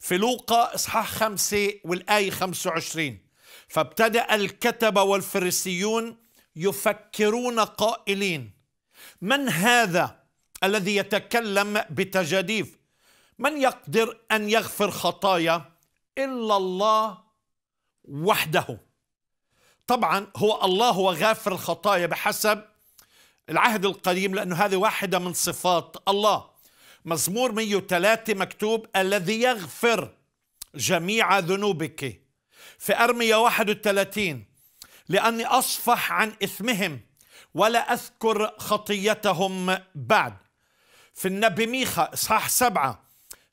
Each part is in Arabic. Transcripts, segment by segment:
في لوقا إصحاح خمسة والآية 25 فابتدأ الكتبة والفريسيون يفكرون قائلين من هذا الذي يتكلم بتجاديف من يقدر أن يغفر خطايا إلا الله وحده طبعا هو الله هو غافر الخطايا بحسب العهد القديم لأنه هذه واحدة من صفات الله مزمور 103 مكتوب الذي يغفر جميع ذنوبك في أرمية 31 لأني أصفح عن إثمهم ولا أذكر خطيتهم بعد في النبي ميخا إصحاح سبعة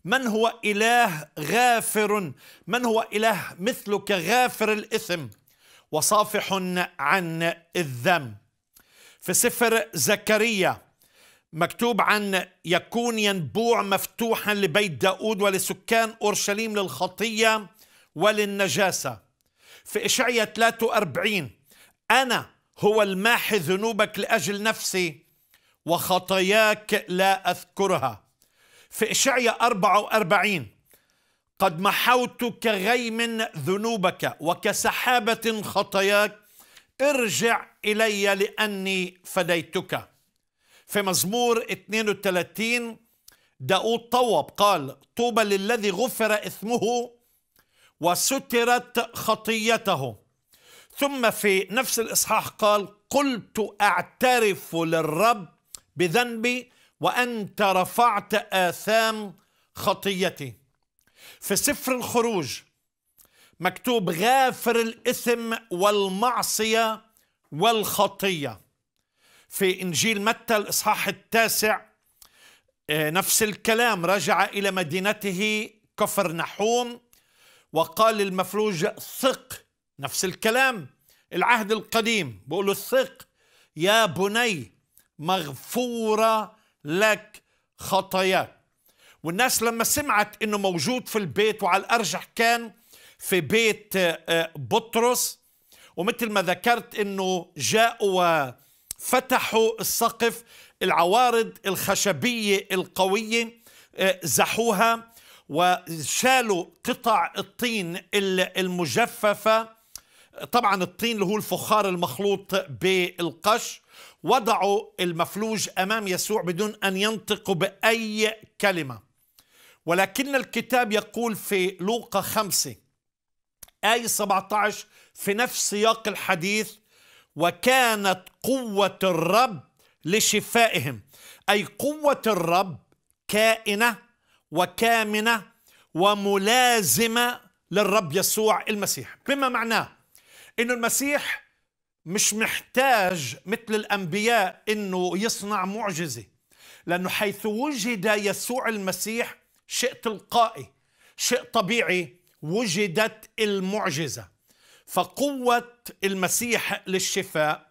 من هو إله غافر من هو إله مثلك غافر الإثم وصافح عن الذنب في سفر زكريا مكتوب عن يكون ينبوع مفتوحا لبيت داود ولسكان أورشليم للخطية وللنجاسة في إشعية 43 أنا هو الماحي ذنوبك لأجل نفسي وخطاياك لا أذكرها في إشعية 44 قد محوت كغيم ذنوبك وكسحابة خطاياك ارجع إلي لأني فديتك في مزمور 32 داود طوب قال طوبى للذي غفر إثمه وسترت خطيته ثم في نفس الإصحاح قال قلت أعترف للرب بذنبي وأنت رفعت آثام خطيتي في سفر الخروج مكتوب غافر الإثم والمعصية والخطية في إنجيل متى الإصحاح التاسع آه، نفس الكلام رجع إلى مدينته كفر نحوم وقال للمفروج ثق نفس الكلام العهد القديم بقوله الثق ثق يا بني مغفورة لك خطاياك والناس لما سمعت انه موجود في البيت وعلى الارجح كان في بيت آه، آه، بطرس ومثل ما ذكرت انه جاءوا فتحوا السقف العوارض الخشبية القوية آه، زحوها وشالوا قطع الطين المجففة طبعا الطين اللي هو الفخار المخلوط بالقش وضعوا المفلوج أمام يسوع بدون أن ينطقوا بأي كلمة ولكن الكتاب يقول في لوقا خمسة آية 17 في نفس سياق الحديث وكانت قوة الرب لشفائهم أي قوة الرب كائنة وكامنة وملازمة للرب يسوع المسيح بما معناه أن المسيح مش محتاج مثل الأنبياء أنه يصنع معجزة لأنه حيث وجد يسوع المسيح شيء تلقائي شيء طبيعي وجدت المعجزة فقوة المسيح للشفاء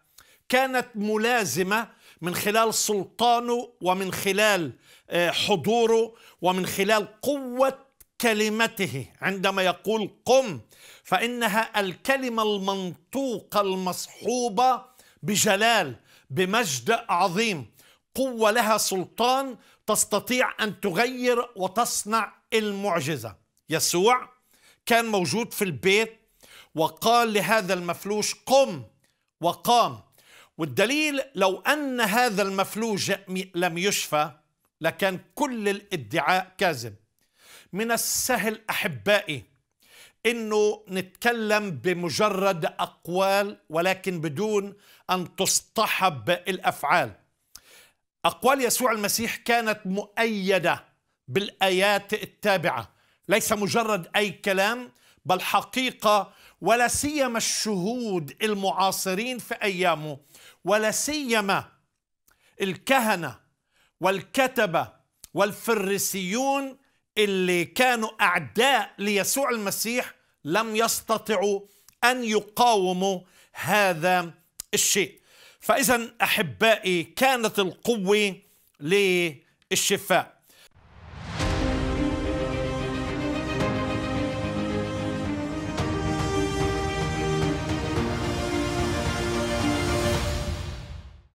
كانت ملازمة من خلال سلطانه ومن خلال آه، حضوره ومن خلال قوة كلمته عندما يقول قم فإنها الكلمة المنطوقة المصحوبة بجلال بمجد عظيم قوة لها سلطان تستطيع أن تغير وتصنع المعجزة يسوع كان موجود في البيت وقال لهذا المفلوج قم وقام والدليل لو أن هذا المفلوج لم يشفى لكان كل الادعاء كاذب من السهل أحبائي انه نتكلم بمجرد اقوال ولكن بدون ان تصطحب الافعال اقوال يسوع المسيح كانت مؤيده بالايات التابعه ليس مجرد اي كلام بل حقيقه ولا سيما الشهود المعاصرين في ايامه ولا سيما الكهنه والكتبه والفريسيون اللي كانوا اعداء ليسوع المسيح لم يستطيعوا ان يقاوموا هذا الشيء فاذا احبائي كانت القوه للشفاء